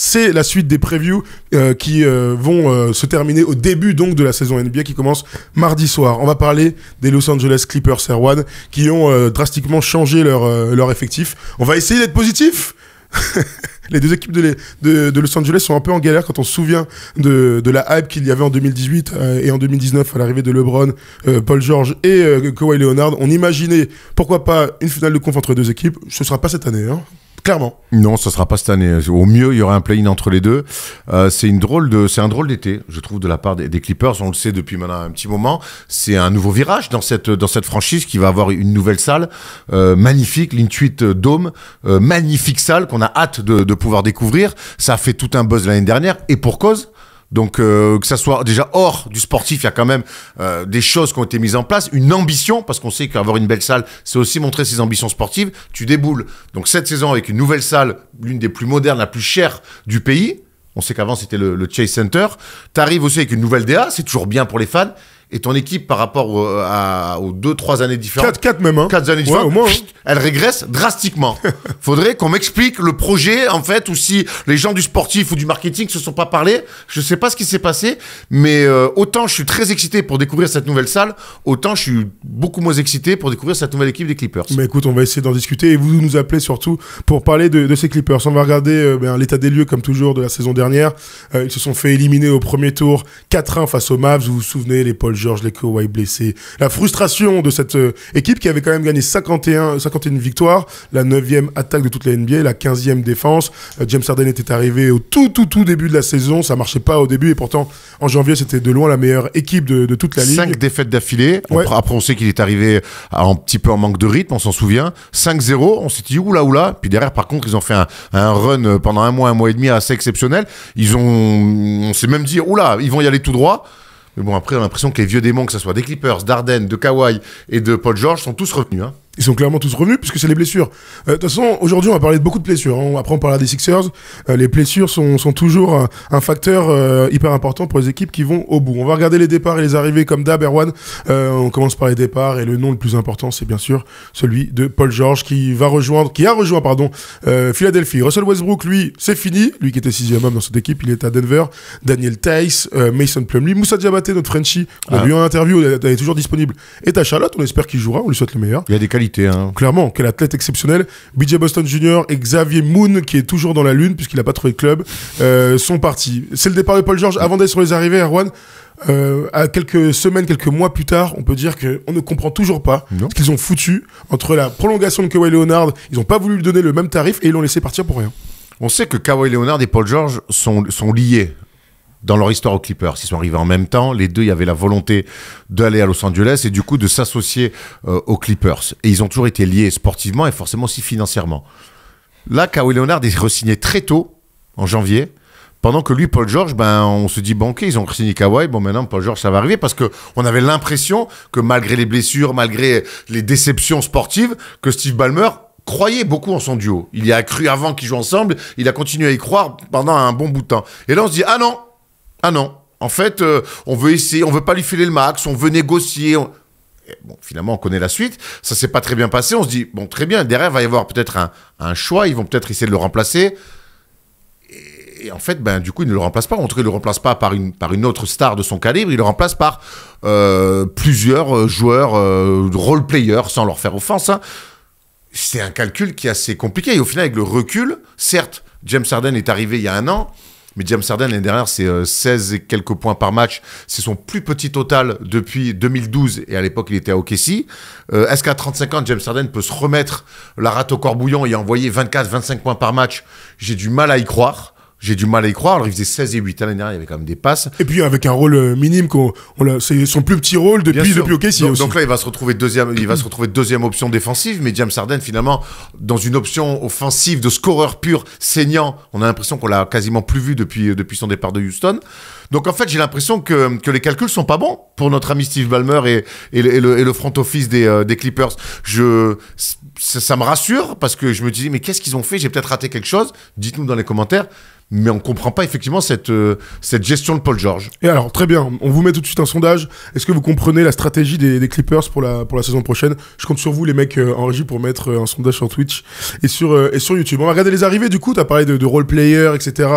c'est la suite des previews euh, qui euh, vont euh, se terminer au début donc de la saison NBA qui commence mardi soir. On va parler des Los Angeles Clippers Erwan qui ont drastiquement changé leur, effectif. On va essayer d'être positif. les deux équipes de, Los Angeles sont un peu en galère quand on se souvient de, la hype qu'il y avait en 2018 et en 2019 à l'arrivée de LeBron, Paul George et Kawhi Leonard. On imaginait pourquoi pas une finale de conf entre deux équipes. Ce ne sera pas cette année. Hein. Clairement. Non, ce sera pas cette année. Au mieux, il y aura un play-in entre les deux. Euh, c'est une drôle de, c'est un drôle d'été, je trouve, de la part des, Clippers. On le sait depuis maintenant un petit moment. C'est un nouveau virage dans cette dans cette franchise qui va avoir une nouvelle salle euh, magnifique, l'Intuit Dome, euh, magnifique salle qu'on a hâte de, de pouvoir découvrir. Ça a fait tout un buzz l'année dernière et pour cause donc euh, que ça soit déjà hors du sportif, il y a quand même euh, des choses qui ont été mises en place, une ambition parce qu'on sait qu'avoir une belle salle, c'est aussi montrer ses ambitions sportives. Tu déboules. Donc cette saison avec une nouvelle salle, l'une des plus modernes, la plus chère du pays. On sait qu'avant c'était le, Chase Center. Tu arrives aussi avec une nouvelle DA, c'est toujours bien pour les fans et ton équipe par rapport euh, aux deux trois années différentes 4 quatre même hein. quatre années différentes au moins, hein. elle régresse drastiquement faudrait qu'on m'explique le projet en fait ou si les gens du sportif ou du marketing se sont pas parlé je sais pas ce qui s'est passé mais euh, autant je suis très excité pour découvrir cette nouvelle salle autant je suis beaucoup moins excité pour découvrir cette nouvelle équipe des Clippers mais écoute on va essayer d'en discuter et vous nous appelez surtout pour parler de, ces Clippers on va regarder euh, ben, l'état des lieux comme toujours de la saison dernière ils se sont fait éliminer au premier tour 4-1 face aux Mavs vous vous souvenez les Paul George, Lekowai est blessé. La frustration de cette euh, équipe qui avait quand même gagné 51, victoires, la 9e attaque de toute la NBA, la 15e défense. Euh, James Harden était arrivé au tout, tout, tout début de la saison. Ça marchait pas au début et pourtant, en janvier, c'était de loin la meilleure équipe de, toute la ligue. 5 défaites d'affilée. Après, on sait qu'il est arrivé un petit peu en manque de rythme, on s'en souvient. 5-0, on s'est dit oula, oula. Puis derrière, par contre, ils ont fait un, run pendant un mois, un mois et demi assez exceptionnel. Ils ont, on s'est même dit, oula, ils vont y aller tout droit bon, après, on a l'impression que les vieux démons, que ce soit des Clippers, d'Arden, de Kawhi et de Paul George, sont tous revenus. Hein. Ils sont clairement tous revenus puisque c'est les blessures. Euh, de toute façon, aujourd'hui, on va parler de beaucoup de blessures. Hein. Après, on parlera des Sixers. Euh, les blessures sont, sont toujours un, facteur euh, hyper important pour les équipes qui vont au bout. On va regarder les départs et les arrivées comme d'hab, Erwan. on commence par les départs et le nom le plus important, c'est bien sûr celui de Paul George qui va rejoindre, qui a rejoint, pardon, Philadelphie. Russell Westbrook, lui, c'est fini. Lui qui était sixième homme dans cette équipe, il est à Denver. Daniel Tice, Mason Plumlee, Moussa Diabaté, notre Frenchie, on ah. a en interview, est toujours disponible, Et ta Charlotte. On espère qu'il jouera, on lui souhaite le meilleur. Il y a des qualités Hein. Clairement, quel athlète exceptionnel. BJ Boston Jr. et Xavier Moon, qui est toujours dans la lune, puisqu'il n'a pas trouvé de club, euh, sont partis. C'est le départ de Paul George. Avant d'être sur les arrivées, Erwan, euh, à quelques semaines, quelques mois plus tard, on peut dire qu'on ne comprend toujours pas ce qu'ils ont foutu entre la prolongation de Kawhi Leonard. Ils n'ont pas voulu lui donner le même tarif et ils l'ont laissé partir pour rien. On sait que Kawhi Leonard et Paul George sont, sont liés dans leur histoire aux Clippers. Ils sont arrivés en même temps. Les deux, il y avait la volonté d'aller à Los Angeles et du coup de s'associer euh, aux Clippers. Et ils ont toujours été liés sportivement et forcément aussi financièrement. Là, Kawhi Leonard est re-signé très tôt, en janvier. Pendant que lui, Paul George, ben, on se dit, bon, ok, ils ont signé Kawhi, bon, maintenant, Paul George, ça va arriver, parce que on avait l'impression que malgré les blessures, malgré les déceptions sportives, que Steve Ballmer croyait beaucoup en son duo. Il y a cru avant qu'ils jouent ensemble, il a continué à y croire pendant un bon bout de temps. Et là, on se dit, ah non, ah non. En fait, euh, on veut essayer, on veut pas lui filer le max, on veut négocier. Eh, bon, finalement, on connaît la suite. Ça s'est pas très bien passé. On se dit, bon, très bien. Derrière, il va y avoir peut-être un, choix. Ils vont peut-être essayer de le remplacer. Et, en fait, ben, du coup, il ne le remplace pas. En tout cas, ils ne le remplace pas par une, par une autre star de son calibre. il le remplacent par euh, plusieurs euh, joueurs euh, role-players, sans leur faire offense. Hein. C'est un calcul qui est assez compliqué. Et au final, avec le recul, certes, James Harden est arrivé il y a un an. Mais James Harden, l'année dernière, c'est 16 euh, et quelques points par match. C'est son plus petit total depuis 2012. Et à l'époque, il était à OKC. Euh, est-ce qu'à 35 ans, James Harden peut se remettre la rate au corps et envoyer 24-25 points par match J'ai du mal à y croire. J'ai du mal à y croire. Alors, il faisait 16 et 8 hein, l'année dernière, il y avait quand même des passes. Et puis, avec un rôle euh, minime, qu'on, c'est son plus petit rôle depuis, depuis donc là, il va se retrouver deuxième, il va se retrouver deuxième option défensive. Mais James Harden, finalement, dans une option offensive de scoreur pur, saignant, on a l'impression qu'on l'a quasiment plus vu depuis, euh, depuis son départ de Houston. Donc en fait, j'ai l'impression que, que, les calculs sont pas bons pour notre ami Steve balmer et, et, le, et, le, front office des, euh, des Clippers. Je, ça, me rassure parce que je me disais, mais qu'est-ce qu'ils ont fait J'ai peut-être raté quelque chose. Dites-nous dans les commentaires. Mais on ne comprend pas effectivement cette, euh, cette gestion de Paul George. Et alors, très bien, on vous met tout de suite un sondage. Est-ce que vous comprenez la stratégie des, des, Clippers pour la, pour la saison prochaine Je compte sur vous, les mecs euh, en régie, pour mettre un sondage sur Twitch et sur, et sur YouTube. On va regarder les arrivées, du coup, tu as parlé de, de role player, etc.,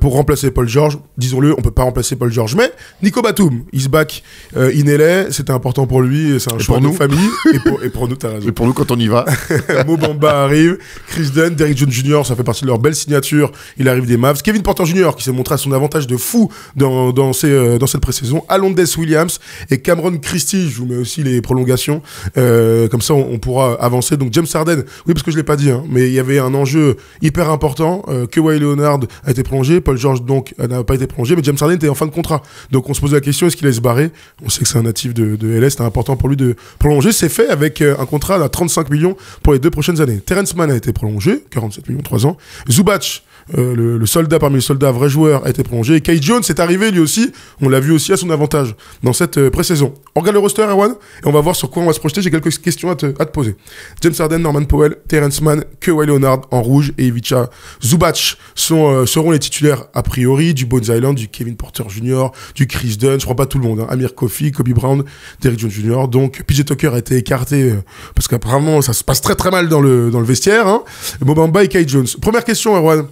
pour remplacer Paul George. Disons-le, on peut pas remplacer Paul George, mais Nico Batum, he's back euh, in LA, c'était important pour lui, c'est un et choix pour nous. de famille, et pour, nous, raison. Et pour nous, quand on y va. Mobamba arrive, Chris Dunn, Derrick Jones Jr., ça fait partie de leur belle signature, il arrive des Mavs. Kevin Porter Jr., qui s'est montré à son avantage de fou dans, dans, euh, dans cette pré-saison, Alondes Williams et Cameron Christie, je vous mets aussi les prolongations, euh, comme ça on, pourra avancer. Donc James Harden, oui, parce que je l'ai pas dit, hein, mais il y avait un enjeu hyper important, que Kawhi Leonard a été prolongé, Paul George donc n'a pas été prolongé, mais James Harden était en fin de contrat. Donc on se pose la question, est-ce qu'il allait se barrer On sait que c'est un natif de, de LS, c'était important pour lui de prolonger. C'est fait avec euh, un contrat à 35 millions pour les deux prochaines années. Terence Mann a été prolongé, 47 millions, 3 ans. Zubac, euh, le, soldat parmi les soldats, vrais joueurs a été prolongé. Et Jones est arrivé lui aussi, on l'a vu aussi à son avantage dans cette euh, pré-saison. On regarde le roster, Erwan, et on va voir sur quoi on va se projeter. J'ai quelques questions à te, poser. James Harden, Norman Powell, Terence Mann, Kawhi Leonard en rouge et Ivica Zubac sont, euh, seront les titulaires a priori du Bones Island, du Kevin Porter Jr., du Chris Dunn, je crois pas tout le monde, hein, Amir Kofi, Kobe Brown, Derrick Jones Jr. Donc PJ Tucker a été écarté parce qu'apparemment ça se passe très très mal dans le, dans le vestiaire. Hein. Mobamba et Kay Jones. Première question, Erwan.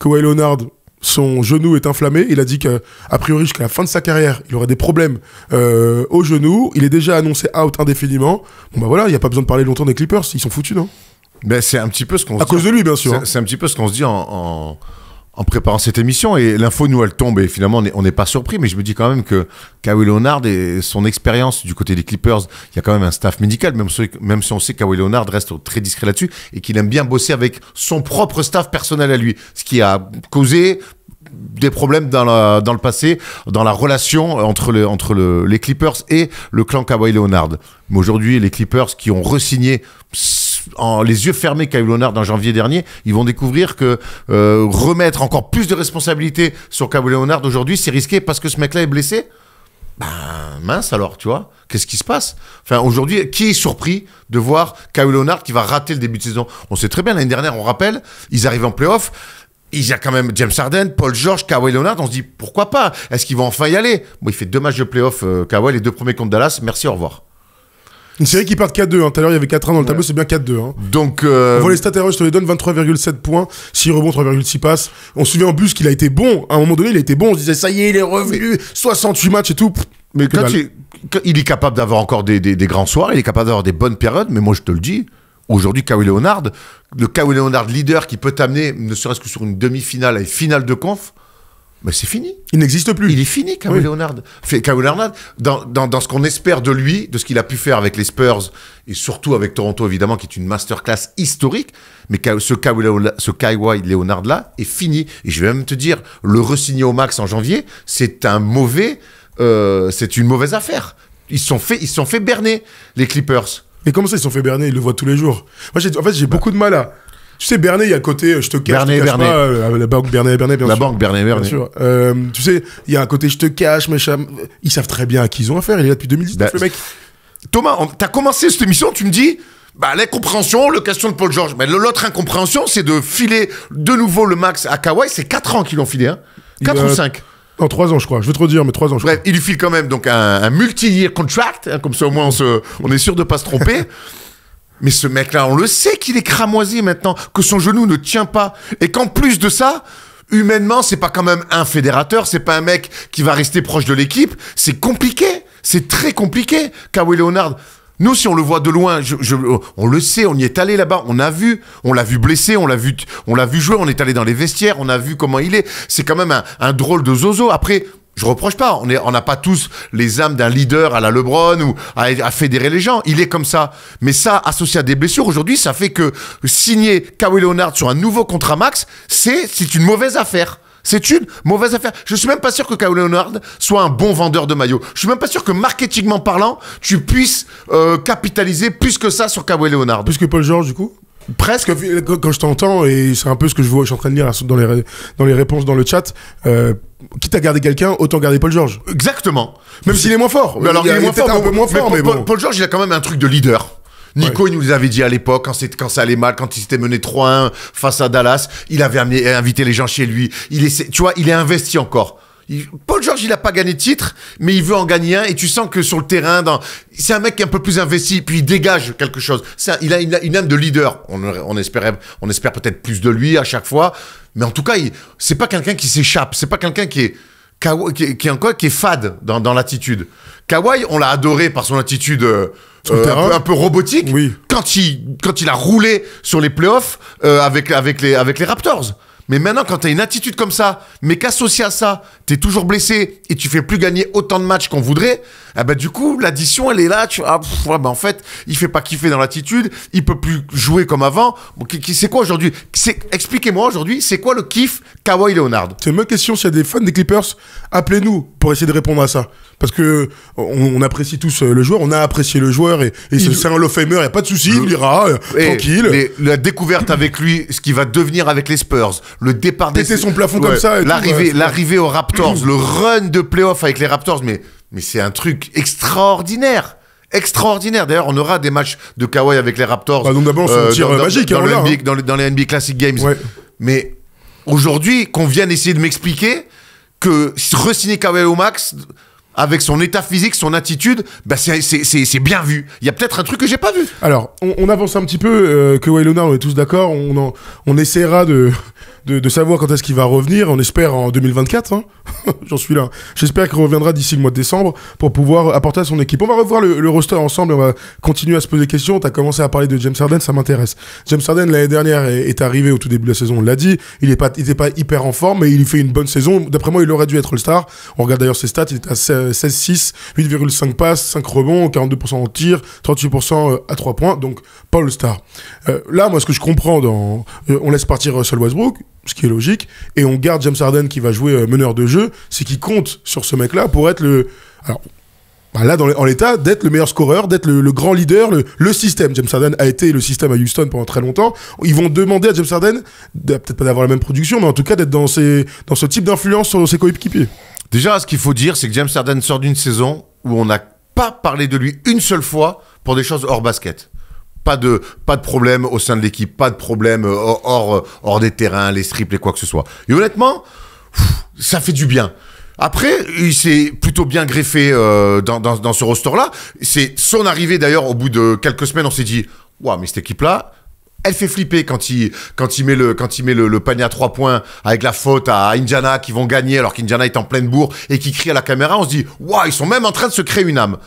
Kawhi Leonard, son genou est inflammé. Il a dit qu'à priori, jusqu'à la fin de sa carrière, il aurait des problèmes euh, au genou. Il est déjà annoncé out indéfiniment. Bon, bah voilà, il n'y a pas besoin de parler longtemps des Clippers. Ils sont foutus, non ben, C'est un petit peu ce qu'on À cause de hein. lui, bien sûr. Hein. C'est un petit peu ce qu'on se dit en en préparant cette émission et l'info nous elle tombe et finalement on n'est pas surpris mais je me dis quand même que Kawhi Leonard et son expérience du côté des Clippers il y a quand même un staff médical même si, même si on sait que Kawhi Leonard reste très discret là-dessus et qu'il aime bien bosser avec son propre staff personnel à lui ce qui a causé des problèmes dans, dans le passé, dans la relation entre, les Clippers et le clan Kawhi Leonard. Mais aujourd'hui, les Clippers qui ont resigné signé les yeux fermés Kyle Leonard en janvier dernier, ils vont découvrir que euh, remettre encore plus de responsabilités sur Kawhi Leonard aujourd'hui, c'est risqué parce que ce mec-là est blessé. Ben mince alors, tu vois, qu'est-ce qui se passe Enfin aujourd'hui, qui est surpris de voir Kawhi Leonard qui va rater le début de saison On sait très bien l'année dernière, on rappelle, ils arrivent en playoff, il y a quand même James Harden, Paul George, Kawhi Leonard. On se dit pourquoi pas Est-ce qu'ils vont enfin y aller Bon, il fait deux matchs de playoff, off euh, Kawhi, les deux premiers contre Dallas. Merci, au revoir. Une série qui part 4-2. Hein. Tout à l'heure, il y avait 4-1 dans le tableau, c'est bien 4-2. Hein. Donc. Euh... On voit les stats je te les donne 23,7 points, s'il rebond 3,6 passes. On se souvient en plus qu'il a été bon. À un moment donné, il a été bon. On se disait, ça y est, il est revenu, 68 matchs et tout. Mais quand il, il, est capable d'avoir encore des, grands soirs, il est capable d'avoir des bonnes périodes, mais moi, je te le dis. Aujourd'hui, Kawhi Leonard, le Kawhi Leonard leader qui peut t'amener, ne serait-ce que sur une demi-finale et finale de conf, mais c'est fini. Il n'existe plus. Il est fini, Kawhi Leonard. Kawhi Leonard, dans, dans, ce qu'on espère de lui, de ce qu'il a pu faire avec les Spurs, et surtout avec Toronto, évidemment, qui est une masterclass historique, mais ce Kawhi Leonard-là est fini. Et je vais même te dire, le re-signer au max en janvier, c'est un mauvais... Euh, c'est une mauvaise affaire. Ils sont fait, ils sont fait berner, les Clippers. Mais comment ça, ils se sont fait berner Ils le voient tous les jours. Moi, en fait, j'ai bah. beaucoup de mal à... Tu sais, Bernet, il y a un côté euh, je te cache. Bernet, je euh, la banque Bernet, Bernet, bien La banque Bernet, bernay euh, tu sais, il y a un côté je te cache, machin, Ils savent très bien à qui ils ont affaire. Il est là depuis 2019, bah, le mec. Thomas, tu t'as commencé cette émission, tu me dis. Bah, l'incompréhension, le question de Paul George. Mais l'autre incompréhension, c'est de filer de nouveau le max à Kawhi. C'est 4 ans qu'ils l'ont filé, hein 4 ou 5 En 3 ans, je crois. Je veux te redire, mais 3 ans. Bref, il lui file quand même donc un, multi-year contract, hein, comme ça au moins on, on est sûr de pas se tromper. Mais ce mec-là, on le sait qu'il est cramoisi maintenant, que son genou ne tient pas. Et qu'en plus de ça, humainement, c'est pas quand même un fédérateur, c'est pas un mec qui va rester proche de l'équipe. C'est compliqué. C'est très compliqué, Kawhi Leonard. Nous, si on le voit de loin, je, on le sait, on y est allé là-bas, on a vu, on l'a vu blessé, on l'a vu, on l'a vu jouer, on est allé dans les vestiaires, on a vu comment il est. C'est quand même un, un drôle de zozo. Après, je reproche pas. On n'a on pas tous les âmes d'un leader à la LeBron ou à, fédérer les gens. Il est comme ça. Mais ça, associé à des blessures, aujourd'hui, ça fait que signer Kawhi Leonard sur un nouveau contrat max, c'est une mauvaise affaire. C'est une mauvaise affaire. Je suis même pas sûr que Kawhi Leonard soit un bon vendeur de maillots. Je suis même pas sûr que marketingement parlant, tu puisses euh, capitaliser plus que ça sur Kawhi Leonard. Plus que Paul George, du coup presque, quand je t'entends, et c'est un peu ce que je vois, je suis en train de lire dans les, réponses dans le chat, euh, quitte à garder quelqu'un, autant garder Paul George. Exactement. Même s'il est moins fort. il, est, moins fort, mais, Paul, George, il a quand même un truc de leader. Nico, il nous avait dit à l'époque, quand, quand ça allait mal, quand il s'était mené 3-1 face à Dallas, il avait amené, invité les gens chez lui. Il est, tu vois, il est investi encore. Paul George, il a pas gagné de titre, mais il veut en gagner un. Et tu sens que sur le terrain, dans... c'est un mec qui est un peu plus investi, puis il dégage quelque chose. il, a une, âme de leader. On, espérait, on espère peut-être plus de lui à chaque fois, mais en tout cas, il... c'est pas quelqu'un qui s'échappe. C'est pas quelqu'un qui est qui est, qui, est fade dans, dans l'attitude. Kawhi, on l'a adoré par son attitude euh, euh, un, peu, robotique. Oui. Quand il quand il a roulé sur les playoffs euh, avec avec les avec les Raptors, mais maintenant, quand tu as une attitude comme ça, mais qu'associé à ça, tu es toujours blessé et tu fais plus gagner autant de matchs qu'on voudrait, eh ben, du coup, l'addition, elle est là. Tu, ah, ben, en fait, il fait pas kiffer dans l'attitude, il peut plus jouer comme avant. c'est quoi aujourd'hui Expliquez-moi aujourd'hui, c'est quoi le kiff Kawhi Leonard C'est ma question. S'il y a des fans des Clippers, appelez-nous pour essayer de répondre à ça. Parce que on, apprécie tous euh, le joueur, on a apprécié le joueur et, et c'est un Lofheimer, il a pas de souci, il ira, euh, eh, tranquille. Et, la découverte avec lui, ce qui va devenir avec les Spurs le départ des. son plafond comme ça. L'arrivée, l'arrivée aux Raptors, le run de playoff avec les Raptors, mais, mais c'est un truc extraordinaire extraordinaire. D'ailleurs, on aura des matchs de Kawhi avec les Raptors. Bah, donc d'abord, on euh, tir magique. Dans, hein, hein. les NBA Classic Games. Mais aujourd'hui, qu'on vienne essayer de m'expliquer que re-signer Kawhi au max avec son état physique, son attitude, bah, c'est bien vu. Il y a peut-être un truc que j'ai pas vu. Alors, on, avance un petit peu, euh, que on est tous d'accord, on, on essaiera de, de, savoir quand est-ce qu'il va revenir, on espère en 2024, hein. j'en suis là. J'espère qu'il reviendra d'ici le mois de décembre pour pouvoir apporter à son équipe. On va revoir le, roster ensemble, on va continuer à se poser des questions. Tu as commencé à parler de James Harden, ça m'intéresse. James Harden, l'année dernière, est, arrivé au tout début de la saison, on l'a dit, il n'était pas, était pas hyper en forme, mais il fait une bonne saison. D'après moi, il aurait dû être le star. On regarde d'ailleurs ses stats, il est assez 16-6, 8,5 passes, 5 rebonds, 42% en tir, 38% euh, à 3 points, donc pas All-Star. Euh, là, moi, ce que je comprends, euh, on laisse partir Russell Westbrook, ce qui est logique, et on garde James Harden qui va jouer meneur de jeu, c'est qu'il compte sur ce mec-là pour être le... Bah là, dans l'état, d'être le meilleur scoreur, d'être le, grand leader, le, système. James Harden a été le système à Houston pendant très longtemps. Ils vont demander à James Harden, peut-être pas d'avoir la même production, mais en tout cas d'être dans, dans ce type d'influence sur ses coéquipiers. Déjà, ce qu'il faut dire, c'est que James Harden sort d'une saison où on n'a pas parlé de lui une seule fois pour des choses hors basket pas de pas de problème au sein de l'équipe, pas de problème euh, hors euh, hors des terrains, les strips et quoi que ce soit. Et honnêtement, ça fait du bien. Après, il s'est plutôt bien greffé euh, dans, dans, dans, ce roster-là. C'est son arrivée d'ailleurs au bout de quelques semaines, on s'est dit, waouh, mais cette équipe-là, elle fait flipper quand il, quand il met, le, quand il met le, panier à trois points avec la faute à Indiana qui vont gagner alors qu'Indiana est en pleine bourre et qui crie à la caméra. On se dit, waouh, ils sont même en train de se créer une âme.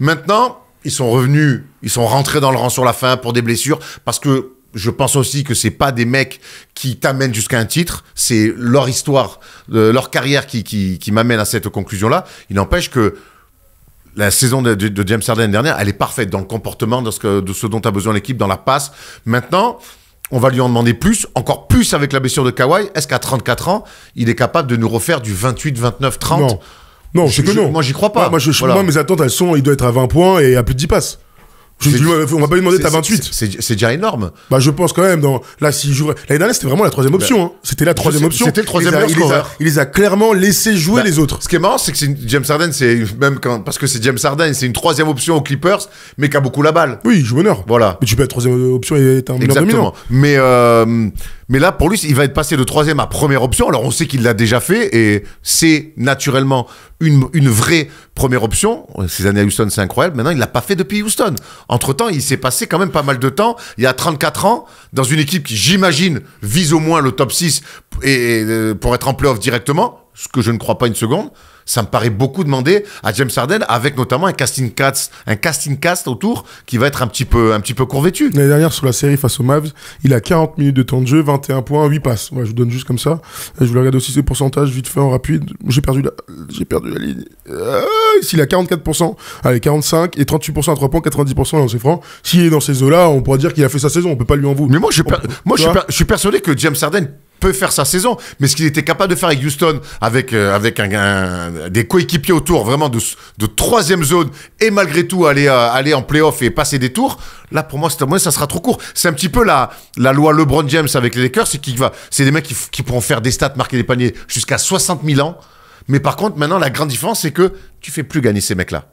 Maintenant, ils sont revenus, ils sont rentrés dans le rang sur la fin pour des blessures parce que je pense aussi que c'est pas des mecs qui t'amènent jusqu'à un titre, c'est leur histoire, euh, leur carrière qui, qui, qui m'amène à cette conclusion-là. Il n'empêche que la saison de, James Harden l'année dernière, elle est parfaite dans le comportement dans ce, de ce dont a besoin l'équipe, dans la passe. Maintenant, on va lui en demander plus, encore plus avec la blessure de Kawhi. Est-ce qu'à 34 ans, il est capable de nous refaire du 28, 29, 30 Non, non je, que non. moi, j'y crois pas. moi, je, moi, mes attentes, elles sont, il doit être à 20 points et à plus de 10 passes. Je on va pas lui demander ta 28. C'est déjà énorme. Bah je pense quand même dans là si joue l'année dernière c'était vraiment la troisième bah, option. hein. C'était la troisième option. C'était le troisième il, les a, clairement laissé jouer bah, les autres. Ce qui est marrant c'est que James Harden c'est même quand parce que c'est James Harden c'est une troisième option aux Clippers mais qui a beaucoup la balle. Oui il joue meneur. Voilà. Mais tu peux être troisième option et être un Mais euh, mais là pour lui il va être passé de troisième à première option alors on sait qu'il l'a déjà fait et c'est naturellement une, vraie première option. Ces années à Houston, c'est incroyable. Maintenant, il l'a pas fait depuis Houston. Entre-temps, il s'est passé quand même pas mal de temps. Il y a 34 ans, dans une équipe qui, j'imagine, vise au moins le top 6 et, euh, pour être en playoff directement, ce que je ne crois pas une seconde ça me paraît beaucoup demander à James Harden, avec notamment un casting cast, un casting cast autour qui va être un petit peu, un petit peu courvétu. L'année dernière, sur la série face aux Mavs, il a 40 minutes de temps de jeu, 21 points, 8 passes. je vous donne juste comme ça. Euh, je vous regarde aussi ses pourcentages vite fait en rapide. J'ai perdu la, j'ai perdu la ligne. Euh, s'il a 44%, allez, 45 et 38% à 3 points, 90% dans ses francs. S'il est dans ces eaux-là, on pourrait dire qu'il a fait sa saison. On peut pas lui en vouloir. Mais moi, je, moi, suis, je suis persuadé que James Harden peut faire sa saison, mais ce qu'il était capable de faire avec Houston, avec, euh, avec des coéquipiers autour, vraiment de, de troisième zone, et malgré tout aller, euh, aller en playoff et passer des tours, là pour moi, c'est moi ça sera trop court. C'est un petit peu la, la loi LeBron James avec les Lakers, c'est qu'il va, c'est des mecs qui, pourront faire des stats, marquer des paniers jusqu'à 60 000 ans, mais par contre maintenant la grande différence c'est que tu fais plus gagner ces mecs-là.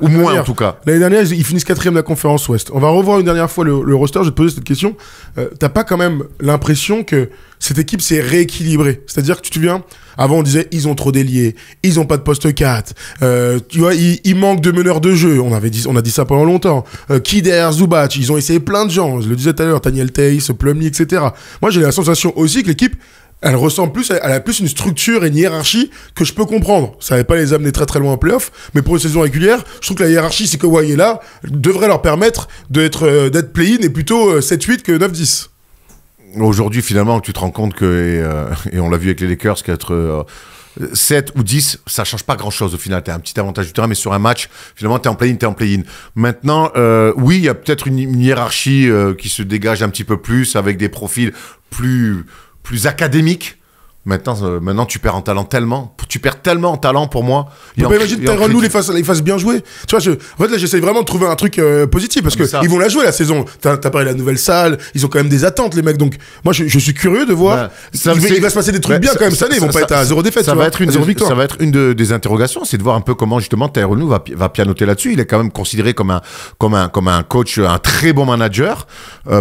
Ou moins en tout cas. L'année dernière, ils finissent quatrième de la conférence Ouest. On va revoir une dernière fois le, roster. Je vais te poser cette question. Euh, t'as pas quand même l'impression que cette équipe s'est rééquilibrée. C'est-à-dire que tu te viens, avant on disait ils ont trop d'éliés »,« ils ont pas de poste 4, euh, tu vois, il, manque de meneurs de jeu, on avait on a dit ça pendant longtemps. Euh, Kider, qui Zubac, ils ont essayé plein de gens, je le disais tout à l'heure, Daniel Tays, Plumlee, etc. Moi j'ai la sensation aussi que l'équipe, elle ressemble plus, elle a plus une structure et une hiérarchie que je peux comprendre. Ça n'avait pas les amener très très loin en playoff, mais pour une saison régulière, je trouve que la hiérarchie, c'est que vous est là, devrait leur permettre d'être euh, d'être play-in et plutôt 7-8 euh, que 9-10 aujourd'hui, finalement, tu te rends compte que, et, euh, on l'a vu avec les Lakers, qu'être. 7 euh, ou 10, ça change pas grand chose au final. Tu un petit avantage du terrain, mais sur un match, finalement, tu es en play-in, tu en play-in. Maintenant, euh, oui, il y a peut-être une, hiérarchie qui se dégage un petit peu plus avec des profils plus, plus académiques. Maintenant, euh, maintenant, tu perds en talent tellement. Tu perds tellement en talent pour moi. Non, bah, mais imagine Tyrone Lou, il fasse, fasse bien jouer. Tu vois, je, en fait, là, j'essaie vraiment de trouver un truc euh, positif parce ah, qu'ils vont la jouer la saison. T'as parlé de la nouvelle salle, ils ont quand même des attentes, les mecs. Donc, moi, je, suis curieux de voir. Bah, ça il, va, se passer des trucs bien quand même cette année. Ils vont pas être à zéro défaite. Ça, va, être une ça va être une des interrogations. C'est de voir un peu comment, justement, Tyrone Lou va, pianoter là-dessus. Il est quand même considéré comme un, comme un, comme un coach, euh, un très bon manager.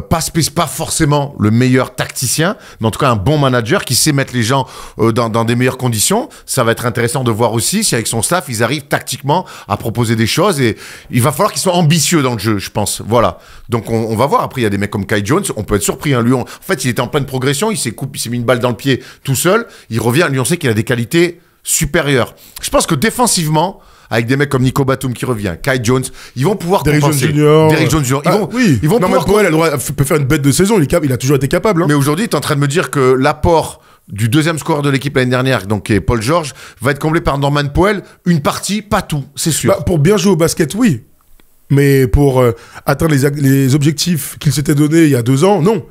pas forcément le meilleur tacticien, mais en tout cas, un bon manager qui sait mettre les gens euh, dans, des meilleures conditions. Ça va être intéressant de voir aussi si avec son staff, ils arrivent tactiquement à proposer des choses et il va falloir qu'ils soient ambitieux dans le jeu, je pense. Voilà. Donc on, va voir. Après, il y a des mecs comme Kai Jones, on peut être surpris. Hein. Lui, en fait, il était en pleine progression, il s'est il s'est mis une balle dans le pied tout seul. Il revient, lui, on sait qu'il a des qualités supérieures. Je pense que défensivement, avec des mecs comme Nico Batum qui revient, Kai Jones, ils vont pouvoir Derrick compenser. Jones Derrick Jones Ils ah, vont, ils vont non, Mais elle, peut faire une bête de saison. Il, a, il a toujours été capable. Hein. Mais aujourd'hui, tu es en train de me dire que l'apport du deuxième score de l'équipe l'année dernière, donc qui Paul George, va être comblé par Norman Powell. Une partie, pas tout, c'est sûr. Bah, pour bien jouer au basket, oui. Mais pour euh, atteindre les, objectifs qu'il s'était donné il y a deux ans, non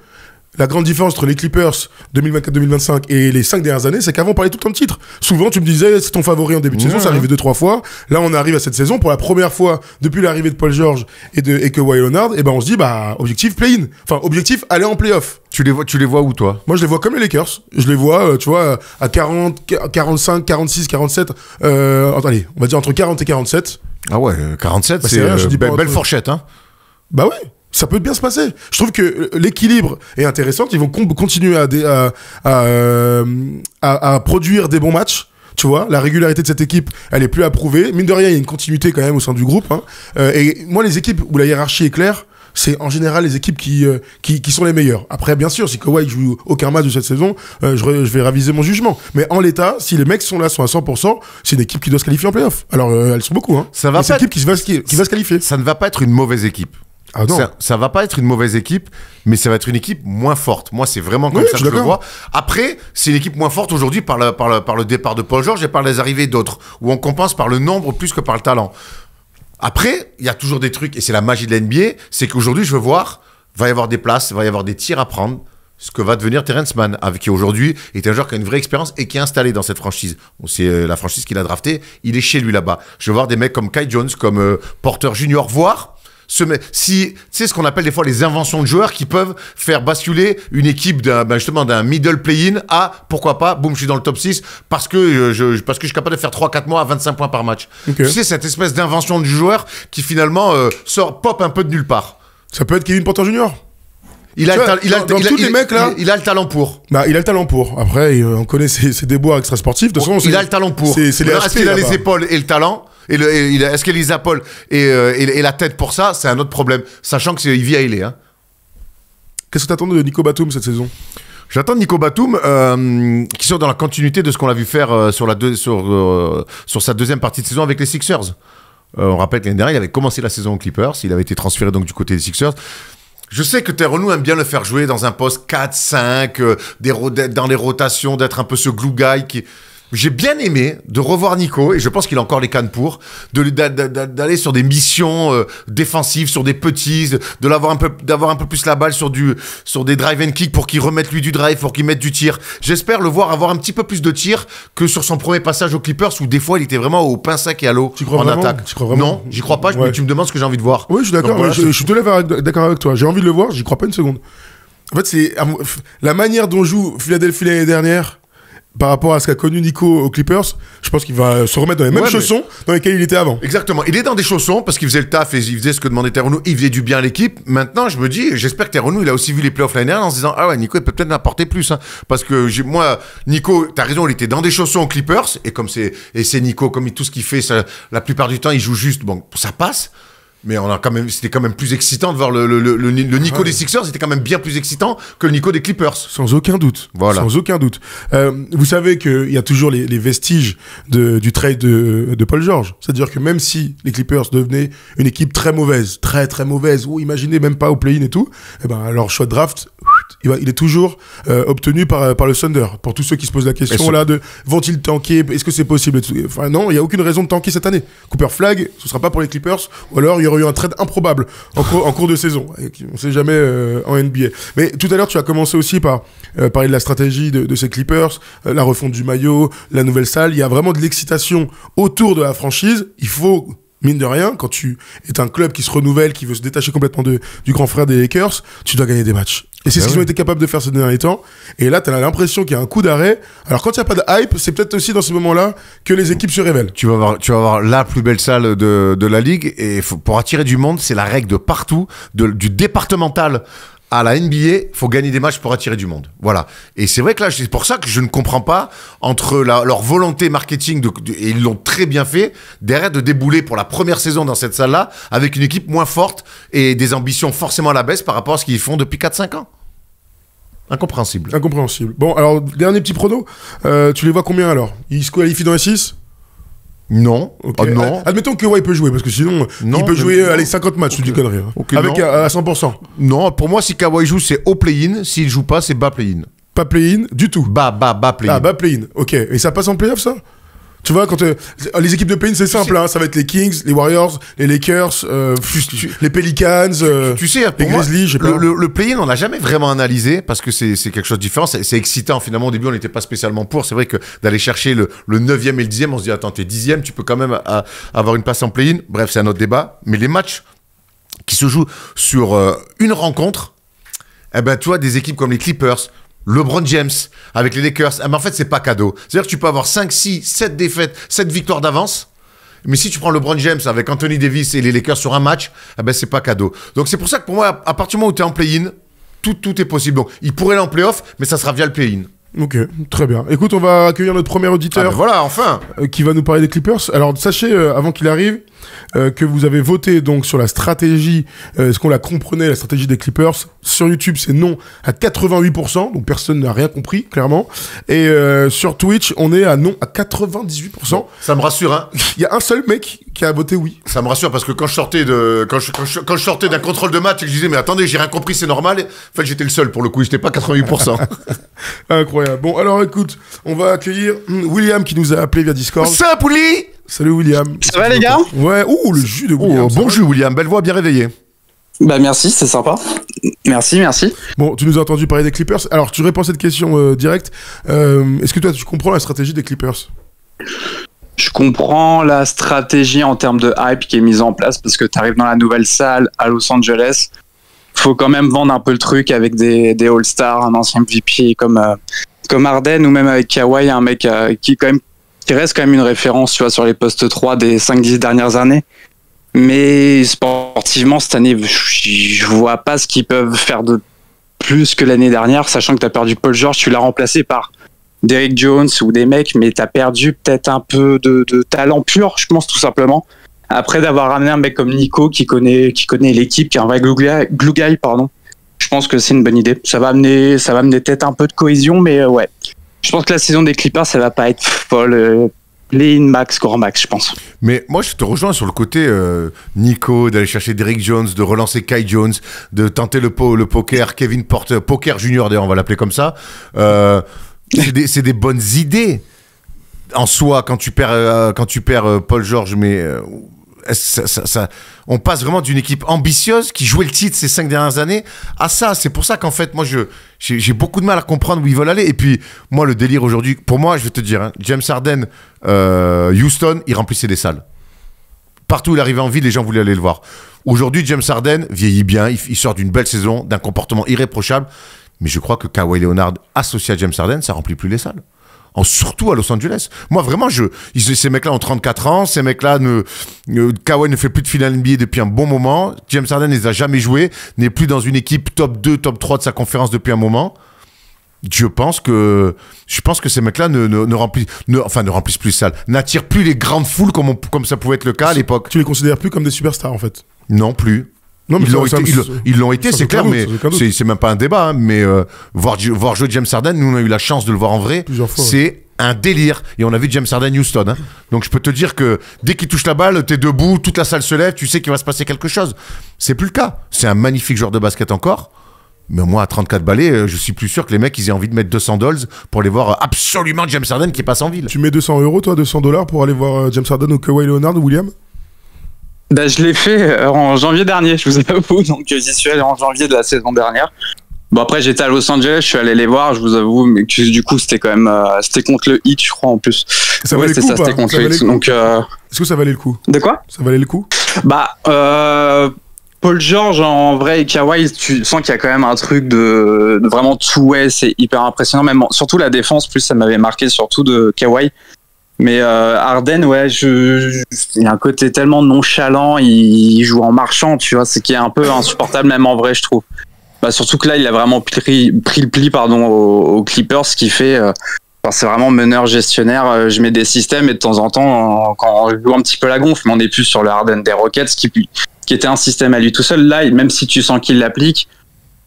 la grande différence entre les Clippers 2024-2025 et les cinq dernières années, c'est qu'avant on parlait tout le temps de titre. Souvent tu me disais c'est ton favori en début de saison, ça arrivait deux trois fois. Là on arrive à cette saison pour la première fois depuis l'arrivée de Paul George et de que Leonard, et eh ben on se dit bah objectif play-in, enfin objectif aller en play-off. Tu les vois tu les vois où toi Moi je les vois comme les Lakers, je les vois euh, tu vois à 40 45 46 47 euh, allez, on va dire entre 40 et 47. Ah ouais, 47 bah, c'est euh, belle, belle fourchette hein. Bah ouais ça peut bien se passer. Je trouve que l'équilibre est intéressant. Ils vont continuer euh, à, à, produire des bons matchs. Tu vois, la régularité de cette équipe, elle est plus approuvée. Mine de rien, il y a une continuité quand même au sein du groupe. Hein. Euh, et moi, les équipes où la hiérarchie est claire, c'est en général les équipes euh, qui, qui, sont les meilleures. Après, bien sûr, si Kawhi joue aucun match de cette saison, je, vais raviser mon jugement. Mais en l'état, si les mecs sont là, sont à 100%, c'est une équipe qui doit se qualifier en playoff. Alors, elles sont beaucoup. Hein. va C'est une équipe qui, va, qui va se qualifier. Ça ne va pas être une mauvaise équipe. Ah ça, va pas être une mauvaise équipe, mais ça va être une équipe moins forte. Moi, c'est vraiment comme ça que je le vois. Après, c'est une équipe moins forte aujourd'hui par le, par, départ de Paul George et par les arrivées d'autres, où on compense par le nombre plus que par le talent. Après, il y a toujours des trucs, et c'est la magie de l'NBA, c'est qu'aujourd'hui, je veux voir, va y avoir des places, va y avoir des tirs à prendre, ce que va devenir Terrence Mann, avec qui aujourd'hui est un joueur qui a une vraie expérience et qui est installé dans cette franchise. C'est euh, la franchise qu'il a drafté, il est chez lui là-bas. Je veux voir des mecs comme Kai Jones, comme euh, Porter Junior, voir si, tu sais, ce qu'on appelle des fois les inventions de joueurs qui peuvent faire basculer une équipe d'un, ben, justement d'un middle play-in à, pourquoi pas, boum, je suis dans le top 6 parce que euh, je, parce que je suis capable de faire 3-4 mois à 25 points par match. Tu sais, cette espèce d'invention du joueur qui finalement euh, sort, pop un peu de nulle part. Ça peut être Kevin Porter Jr. Il a, il, mecs, là, il a le talent pour. Bah, il a le talent pour. Après, euh, on connaît ses, ses extra sportifs De toute oh, façon, il a le talent pour. C'est, il a les épaules et le talent est-ce qu'Elisa Paul euh, et, la tête pour ça, c'est un autre problème, sachant que vit à Ilé. Qu'est-ce que tu attends de Nico Batum cette saison J'attends Nico Batum euh, qui soit dans la continuité de ce qu'on l'a vu faire euh, sur, la deux, sur, sur sa deuxième partie de saison avec les Sixers. on rappelle que l'année dernière, il avait commencé la saison aux Clippers, il avait été transféré donc du côté des Sixers. Je sais que Terrenou aime bien le faire jouer dans un poste 4-5, dans les rotations, d'être un peu ce glue guy qui j'ai bien aimé de revoir Nico, et je pense qu'il a encore les cannes pour, d'aller sur des missions euh, défensives, sur des petits, de l'avoir un peu, d'avoir un peu plus la balle sur du, sur des drive and kick pour qu'il remette lui du drive, pour qu'il mette du tir. J'espère le voir avoir un petit peu plus de tir que sur son premier passage aux Clippers où des fois il était vraiment au pain sec et à l'eau en attaque. Tu crois vraiment non, j'y crois pas, mais tu me demandes ce que j'ai envie de voir. Oui, je suis d'accord, je, suis d'accord avec toi. J'ai envie de le voir, j'y crois pas une seconde. En fait, c'est la manière dont joue Philadelphie l'année dernière par rapport à ce qu'a connu Nico aux Clippers, je pense qu'il va se remettre dans les mêmes chaussons dans lesquels il était avant. Exactement. Il est dans des chaussons parce qu'il faisait le taf et il faisait ce que demandait Terreno. Il faisait du bien à l'équipe. Maintenant, je me dis, j'espère que Terreno, il a aussi vu les playoffs l'année dernière en se disant, ah ouais, Nico, il peut peut-être m'apporter plus. Hein. Parce que moi, Nico, t'as raison, il était dans des chaussons aux Clippers et comme c'est, c'est Nico, comme il, tout ce qu'il fait, la plupart du temps, il joue juste, bon, ça passe mais on a quand même, c'était quand même plus excitant de voir le, le, le, ah Nico des Sixers, c'était quand même bien plus excitant que le Nico des Clippers. Sans aucun doute. Voilà. Sans aucun doute. Euh, vous savez qu'il y a toujours les, vestiges du trade de, Paul George. C'est-à-dire que même si les Clippers devenaient une équipe très mauvaise, très très mauvaise, ou imaginez même pas au play-in et tout, eh ben, leur choix de draft il est toujours euh, obtenu par, euh, par le Thunder. Pour tous ceux qui se posent la question là de vont-ils tanker Est-ce que c'est possible Enfin non, il n'y a aucune raison de tanker cette année. Cooper Flag, ce sera pas pour les Clippers, ou alors il y aurait eu un trade improbable en, cours, de saison. On sait jamais euh, en NBA. Mais tout à l'heure, tu as commencé aussi par parler de la stratégie de, de ces Clippers, la refonte du maillot, la nouvelle salle. Il y a vraiment de l'excitation autour de la franchise. Il faut mine de rien, quand tu es un club qui se renouvelle, qui veut se détacher complètement du grand frère des Lakers, tu dois gagner des matchs. Et c'est ah ce bah qu'ils ont été capables de faire ces derniers temps. Et là, tu as l'impression qu'il y a un coup d'arrêt. Alors, quand il n'y a pas de hype, c'est peut-être aussi dans ce moment là que les équipes se révèlent. Tu vas avoir tu vas la plus belle salle de, de la ligue. Et pour attirer du monde, c'est la règle de partout, du départemental à la NBA, faut gagner des matchs pour attirer du monde. Voilà. Et c'est vrai que là, c'est pour ça que je ne comprends pas entre leur volonté marketing, et ils l'ont très bien fait, derrière de débouler pour la première saison dans cette salle-là avec une équipe moins forte et des ambitions forcément à la baisse par rapport à ce qu'ils font depuis 4-5 ans. Incompréhensible. Incompréhensible. Bon, alors, dernier petit prono. Euh, tu les vois combien alors Ils se qualifient dans les 6 non. Ah, non. Ah, admettons que ouais, peut jouer, parce que sinon, il peut jouer 50 matchs, Tu je dis connerie. Avec à, 100%. Non, pour moi, si Kawhi joue, c'est au play-in. S'il joue pas, c'est bas play-in. Pas play-in du tout. Bas, bas, bas play-in. Ah, bas play-in. Ok. Et ça passe en play-off, ça tu vois, quand euh, les équipes de play-in, c'est simple, hein. ça va être les Kings, les Warriors, les Lakers, euh, les Pelicans, tu, euh, sais, les Grizzlies. le, play-in, on l'a jamais vraiment analysé parce que c'est quelque chose de différent. C'est excitant finalement. Au début, on n'était pas spécialement pour. C'est vrai que d'aller chercher le, 9e et le 10e, on se dit attends, t'es 10e, tu peux quand même avoir une place en play-in. Bref, c'est un autre débat. Mais les matchs qui se jouent sur une rencontre, eh ben, tu vois, des équipes comme les Clippers, LeBron James avec les Lakers. Ah, mais en fait, c'est pas cadeau. C'est-à-dire que tu peux avoir 5, 6, 7 défaites, 7 victoires d'avance. Mais si tu prends LeBron James avec Anthony Davis et les Lakers sur un match, ah ben c'est pas cadeau. Donc c'est pour ça que pour moi, à partir du moment où tu es en play-in, tout, tout est possible. Donc il pourrait aller en play-off, mais ça sera via le play-in. Ok, très bien. Écoute, on va accueillir notre premier auditeur. Ah, ben voilà, enfin euh, Qui va nous parler des Clippers. Alors sachez, euh, avant qu'il arrive, euh, que vous avez voté donc sur la stratégie, euh, est-ce qu'on la comprenait, la stratégie des Clippers Sur YouTube, c'est non à 88%, donc personne n'a rien compris, clairement. Et euh, sur Twitch, on est à non à 98%. Ça me rassure, hein Il y a un seul mec qui a voté oui. Ça me rassure parce que quand je sortais de sortais d'un contrôle de match et je disais mais attendez j'ai rien compris c'est normal. En fait j'étais le seul pour le coup j'étais pas 88%. Incroyable. Bon alors écoute on va accueillir hum, William qui nous a appelé via Discord. Ça Pouli Salut William. Ça va les gars Ouais, ouh, le jus de William. Oh, Bonjour William, belle voix, bien réveillée. Bah merci, c'est sympa. Merci, merci. Bon, tu nous as entendu parler des Clippers. Alors, tu réponds à cette question euh, directe. Euh, est-ce que toi, tu comprends la stratégie des Clippers je comprends la stratégie en termes de hype qui est mise en place parce que tu arrives dans la nouvelle salle à Los Angeles. Faut quand même vendre un peu le truc avec des, des All-Stars, un ancien VP comme, euh, Arden ou même avec Kawhi, un mec qui est quand même qui reste quand même une référence, sur les postes 3 des 5-10 dernières années. Mais sportivement, cette année, je vois pas ce qu'ils peuvent faire de plus que l'année dernière, sachant que tu as perdu Paul George, tu l'as remplacé par Derek Jones ou des mecs, mais tu as perdu peut-être un peu de, talent pur, je pense, tout simplement. Après d'avoir ramené un mec comme Nico qui connaît, qui connaît l'équipe, qui est un vrai glue guy, pardon. Je pense que c'est une bonne idée. Ça va amener, ça va amener peut-être un peu de cohésion, mais ouais. Je pense que la saison des Clippers, ça va pas être Paul, euh, Play max, grand max, je pense. Mais moi, je te rejoins sur le côté, euh, Nico, d'aller chercher Derek Jones, de relancer Kai Jones, de tenter le, poker, Kevin Porter, Poker Junior, d'ailleurs, on va l'appeler comme ça. Euh, c'est des, bonnes idées en soi quand tu perds, quand tu perds Paul George, mais on passe vraiment d'une équipe ambitieuse qui jouait le titre ces cinq dernières années à ça. C'est pour ça qu'en fait, moi, je, j'ai, beaucoup de mal à comprendre où ils veulent aller. Et puis, moi, le délire aujourd'hui, pour moi, je vais te dire, hein, James Harden, euh, Houston, il remplissait les salles. Partout où il arrivait en ville, les gens voulaient aller le voir. Aujourd'hui, James Harden vieillit bien, il, sort d'une belle saison, d'un comportement irréprochable. Mais je crois que Kawhi Leonard associé à James Harden, ça remplit plus les salles en, oh, surtout à Los Angeles. Moi, vraiment, je, ces mecs-là ont 34 ans, ces mecs-là ne, Kawhi ne fait plus de finale NBA depuis un bon moment. James Harden ne les a jamais joués, n'est plus dans une équipe top 2, top 3 de sa conférence depuis un moment. Je pense que, je pense que ces mecs-là ne, remplissent, ne, enfin, ne remplissent plus salle, n'attirent plus les grandes foules comme, comme ça pouvait être le cas à l'époque. Tu les considères plus comme des superstars, en fait? Non plus. Non, mais ils l'ont été, c'est clair, mais c'est même pas un débat. Hein, mais euh, voir, jouer James Harden, nous on a eu la chance de le voir en vrai. C'est un délire. Et on a vu James Harden Houston. Hein. Donc je peux te dire que dès qu'il touche la balle, t'es debout, toute la salle se lève, tu sais qu'il va se passer quelque chose. C'est plus le cas. C'est un magnifique joueur de basket encore. Mais moi, à 34 ballets euh, je suis plus sûr que les mecs, ils aient envie de mettre 200 dollars pour aller voir euh, absolument James Harden qui passe en ville. Tu mets 200 euros, toi, 200 dollars pour aller voir James Harden ou Kawhi Leonard ou William bah, Je l'ai fait euh, en janvier dernier, je vous avoue. Donc, euh, j'y suis allé en janvier de la saison dernière. Bon, après, j'étais à Los Angeles, je suis allé les voir, je vous avoue, mais du coup, c'était quand même. Euh, c'était contre le Heat, je crois, en plus. Ça c'était contre le Est-ce que ça valait le coup De quoi Ça valait le coup Bah, Paul George en vrai et Kawhi, tu sens qu'il y a quand même un truc de, vraiment tout ouais, c'est hyper impressionnant. Même surtout la défense, plus ça m'avait marqué surtout de Kawhi. Mais euh, Arden, ouais, je, il a un côté tellement nonchalant, il, joue en marchant, tu vois, ce qui est un peu insupportable même en vrai, je trouve. Bah, surtout que là, il a vraiment pris, le pli pardon aux, Clippers, ce qui fait, euh, c'est vraiment meneur gestionnaire. Euh, je mets des systèmes et de temps en temps, quand on joue un petit peu la gonfle, mais on n'est plus sur le Harden des Rockets, qui, qui était un système à lui tout seul. Là, même si tu sens qu'il l'applique,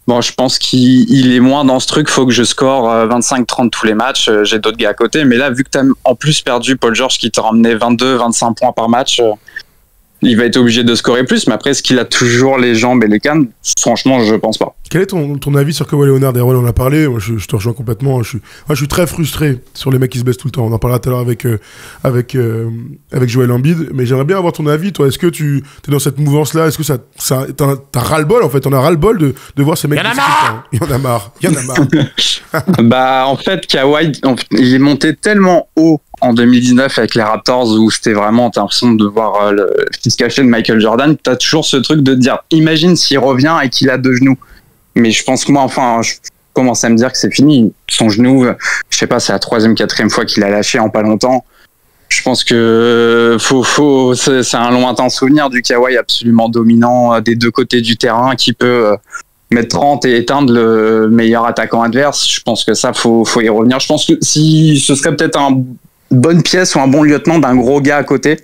bon, je pense qu'il est moins dans ce truc, faut que je score 25-30 euh, tous les matchs, euh, j'ai d'autres gars à côté. Mais là, vu que t'as en plus perdu Paul George qui t'a ramené 22-25 points par match, euh, il va être obligé de scorer plus, mais après, est-ce qu'il a toujours les jambes et les cannes Franchement, je pense pas. Quel est ton, ton avis sur Kawhi Leonard D'ailleurs, on en a parlé, je, te rejoins complètement. Je suis, moi, je suis très frustré sur les mecs qui se baissent tout le temps. On en parlera tout à l'heure avec, euh, avec, euh, avec Joël Embiid, mais j'aimerais bien avoir ton avis. Toi, est-ce que tu es dans cette mouvance-là Est-ce que ça, ça t'as ras-le-bol, en fait On a ras-le-bol de, de voir ces mecs y en qui se hein. Il y en a marre Il y en a marre Bah, en fait, Kawhi, il est monté tellement haut en 2019 avec les Raptors où c'était vraiment t'as l'impression de voir euh, le petit cachet de Michael Jordan t'as toujours ce truc de dire imagine s'il revient et qu'il a deux genoux mais je pense que moi enfin je commence à me dire que c'est fini son genou euh, je sais pas c'est la troisième quatrième fois qu'il a lâché en pas longtemps je pense que euh, faut, faut c'est un lointain souvenir du Kawhi absolument dominant des deux côtés du terrain qui peut mettre 30 et éteindre le meilleur attaquant adverse. Je pense que ça, faut, faut y revenir. Je pense que si ce serait peut-être un bonne pièce ou un bon lieutenant d'un gros gars à côté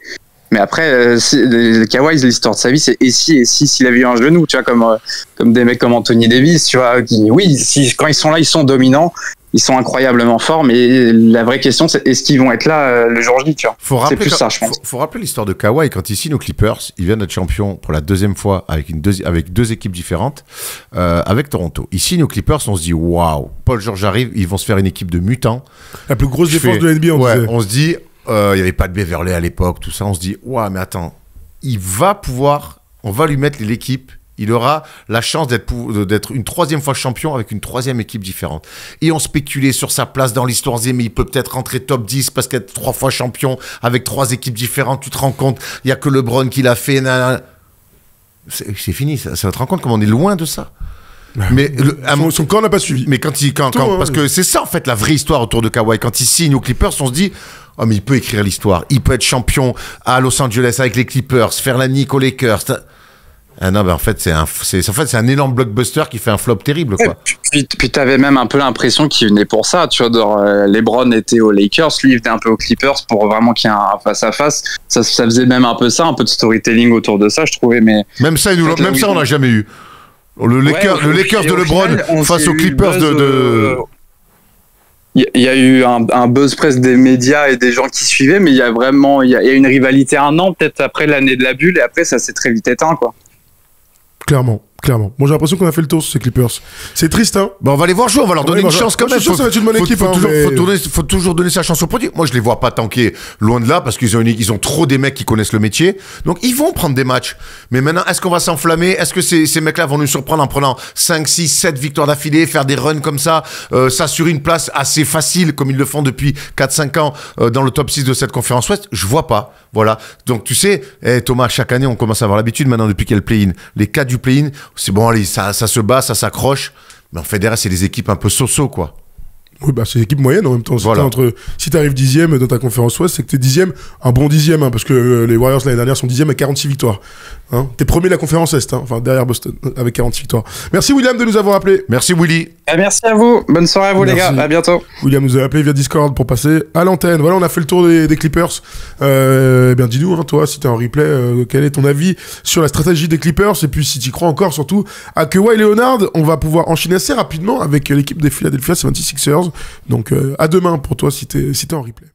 mais après, euh, le Kawhi, l'histoire de sa vie, c'est et si, et si, s'il avait eu un genou, tu vois, comme, euh, comme des mecs comme Anthony Davis, tu vois, qui, oui, si, quand ils sont là, ils sont dominants, ils sont incroyablement forts, mais la vraie question, c'est est-ce qu'ils vont être là euh, le jour J, tu vois. C'est plus ça, je pense. Faut, faut rappeler l'histoire de Kawhi, quand ici, nos Clippers, ils viennent d'être champion pour la deuxième fois avec, une avec deux équipes différentes, avec Toronto. Ici, nos Clippers, on se dit, waouh, Paul George arrive, ils vont se faire une équipe de mutants. La plus grosse défense de NBA, on ouais, On se dit, euh, il n'y avait pas de Beverly à l'époque, tout ça. On se dit, ouah, mais attends, il va pouvoir, on va lui mettre l'équipe. Il aura la chance d'être une troisième fois champion avec une troisième équipe différente. Et on spéculait sur sa place dans l'histoire, mais il peut peut-être rentrer top 10 parce qu'être trois fois champion avec trois équipes différentes, tu te rends compte, il n'y a que LeBron qui l'a fait. C'est fini, ça, ça te rend compte comment on est loin de ça. Mais son, n'a pas suivi. Mais quand il. Quand, hein. parce que c'est ça en fait la vraie histoire autour de Kawhi. Quand il signe aux Clippers, on se dit Oh, mais il peut écrire l'histoire. Il peut être champion à Los Angeles avec les Clippers, faire la nique aux Lakers. Ah non, ben, en fait, c'est un, en fait, un énorme blockbuster qui fait un flop terrible, quoi. puis, tu t'avais même un peu l'impression qu'il venait pour ça, tu vois. étaient euh, Lebron était aux Lakers, lui, il venait un peu aux Clippers pour vraiment qu'il y ait un face-à-face. Ça, faisait même un peu ça, un peu de storytelling autour de ça, je trouvais, mais. Même ça, même ça, on n'a jamais eu. Le, Lakers, de Lebron face aux Clippers de il y, a eu un, buzz presse des médias et des gens qui suivaient, mais il y a vraiment il y a, une rivalité un an peut-être après l'année de la bulle et après ça s'est très vite éteint quoi. Clairement. Clairement. Moi, j'ai l'impression qu'on a fait le tour sur ces Clippers. C'est triste, hein. Bah, on va les voir jouer, on va leur donner une bah, chance quand même. Faut, ça va une bonne équipe. Faut, hein, toujours, faut, toujours, donner sa chance au produit. Moi, je les vois pas tanker loin de là parce qu'ils ont, ils ont trop des mecs qui connaissent le métier. Donc, ils vont prendre des matchs. Mais maintenant, est-ce qu'on va s'enflammer Est-ce que ces, ces mecs-là vont nous surprendre en prenant 5, 6, 7 victoires d'affilée, faire des runs comme ça, euh, s'assurer une place assez facile comme ils le font depuis 4-5 ans euh, dans le top 6 de cette conférence Ouest Je vois pas. Voilà. Donc, tu sais, eh, Thomas, chaque année, on commence à avoir l'habitude maintenant depuis qu'elle play-in. Les cas du play-in, c'est bon, allez, ça, ça se bat, ça s'accroche. Mais en derrière, c'est des équipes un peu so quoi. Oui, bah, c'est l'équipe moyenne en même temps. Entre, si t'arrives dixième dans ta conférence Ouest, c'est que t'es dixième, un bon dixième, hein, parce que euh, les Warriors l'année dernière sont dixième à 46 victoires. Hein. Tu premier de la conférence Est, hein, enfin derrière Boston, euh, avec 46 victoires. Merci William de nous avoir appelé. Merci Willy. Et eh, merci à vous. Bonne soirée à vous les gars. À bientôt. William nous a appelé via Discord pour passer à l'antenne. Voilà, on a fait le tour des, Clippers. Euh, eh bien, dis-nous, hein, toi, si t'es en replay, euh, quel est ton avis sur la stratégie des Clippers Et puis, si tu crois encore, surtout, à Kawhi Leonard, on va pouvoir enchaîner assez rapidement avec l'équipe des Philadelphia 76ers donc euh, à demain pour toi si t'es en replay.